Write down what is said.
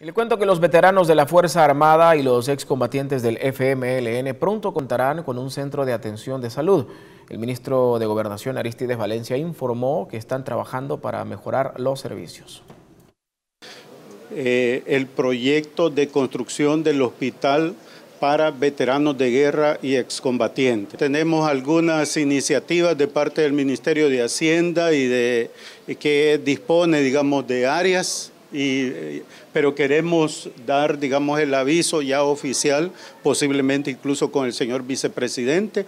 le cuento que los veteranos de la Fuerza Armada y los excombatientes del FMLN pronto contarán con un centro de atención de salud. El ministro de Gobernación, Aristides Valencia, informó que están trabajando para mejorar los servicios. Eh, el proyecto de construcción del hospital para veteranos de guerra y excombatientes. Tenemos algunas iniciativas de parte del Ministerio de Hacienda y de, que dispone, digamos, de áreas y, pero queremos dar, digamos, el aviso ya oficial, posiblemente incluso con el señor vicepresidente.